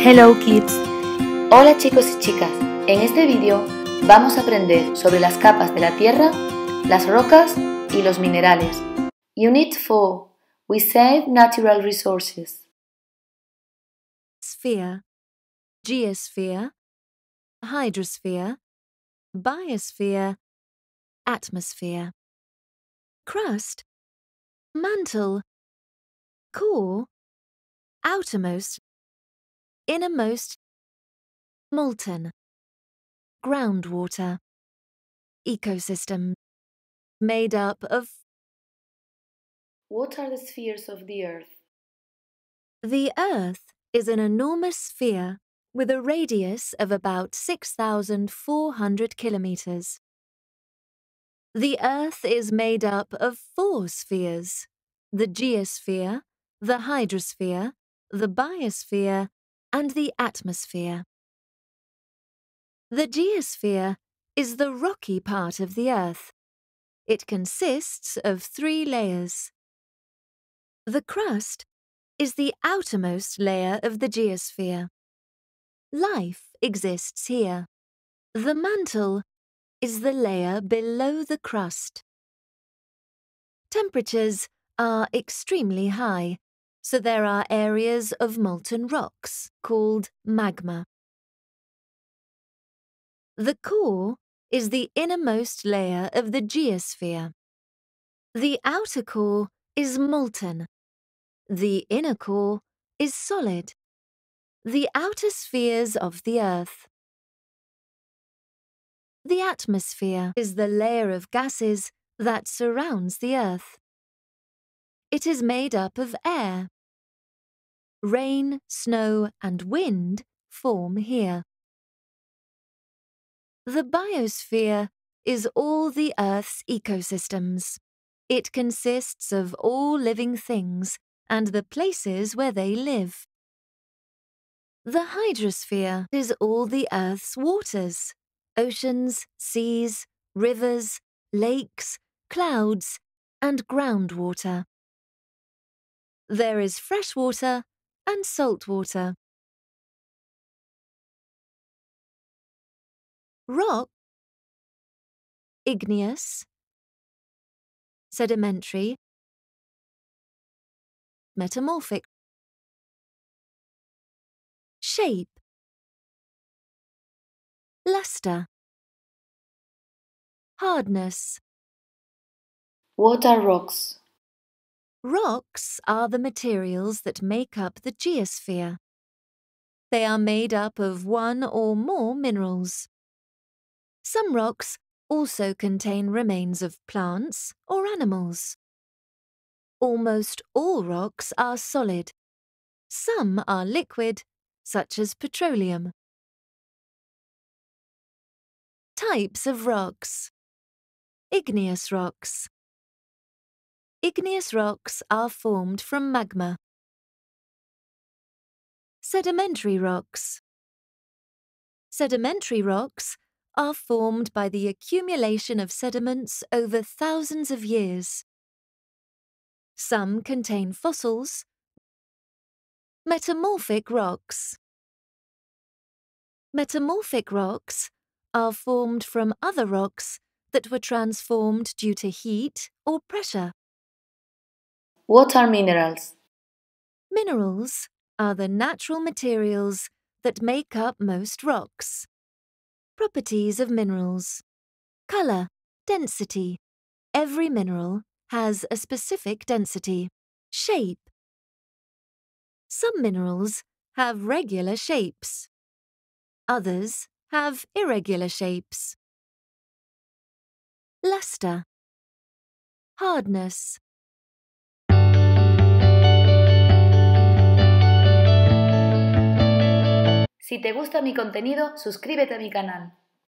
Hello Kids. Hola chicos y chicas. En este vídeo vamos a aprender sobre las capas de la Tierra, las rocas y los minerales. Unit 4. We save natural resources. Sphere, geosphere, hydrosphere, biosphere, atmosphere. Crust, mantle, core, outermost innermost molten groundwater ecosystem made up of What are the spheres of the earth? The earth is an enormous sphere with a radius of about 6400 kilometers. The earth is made up of four spheres: the geosphere, the hydrosphere, the biosphere, and the atmosphere. The geosphere is the rocky part of the Earth. It consists of three layers. The crust is the outermost layer of the geosphere. Life exists here. The mantle is the layer below the crust. Temperatures are extremely high, so there are areas of molten rocks called magma. The core is the innermost layer of the geosphere. The outer core is molten. The inner core is solid. The outer spheres of the Earth. The atmosphere is the layer of gases that surrounds the Earth. It is made up of air, rain, snow, and wind form here. The biosphere is all the Earth's ecosystems. It consists of all living things and the places where they live. The hydrosphere is all the Earth's waters oceans, seas, rivers, lakes, clouds, and groundwater. There is freshwater and salt water. Rock Igneous Sedimentary Metamorphic Shape Luster Hardness What are rocks Rocks are the materials that make up the geosphere. They are made up of one or more minerals. Some rocks also contain remains of plants or animals. Almost all rocks are solid. Some are liquid, such as petroleum. Types of rocks Igneous rocks Igneous rocks are formed from magma. Sedimentary rocks. Sedimentary rocks are formed by the accumulation of sediments over thousands of years. Some contain fossils, metamorphic rocks. Metamorphic rocks are formed from other rocks that were transformed due to heat or pressure. What are minerals? Minerals are the natural materials that make up most rocks. Properties of minerals. Color, density. Every mineral has a specific density. Shape. Some minerals have regular shapes. Others have irregular shapes. Luster. Hardness. Si te gusta mi contenido, suscríbete a mi canal.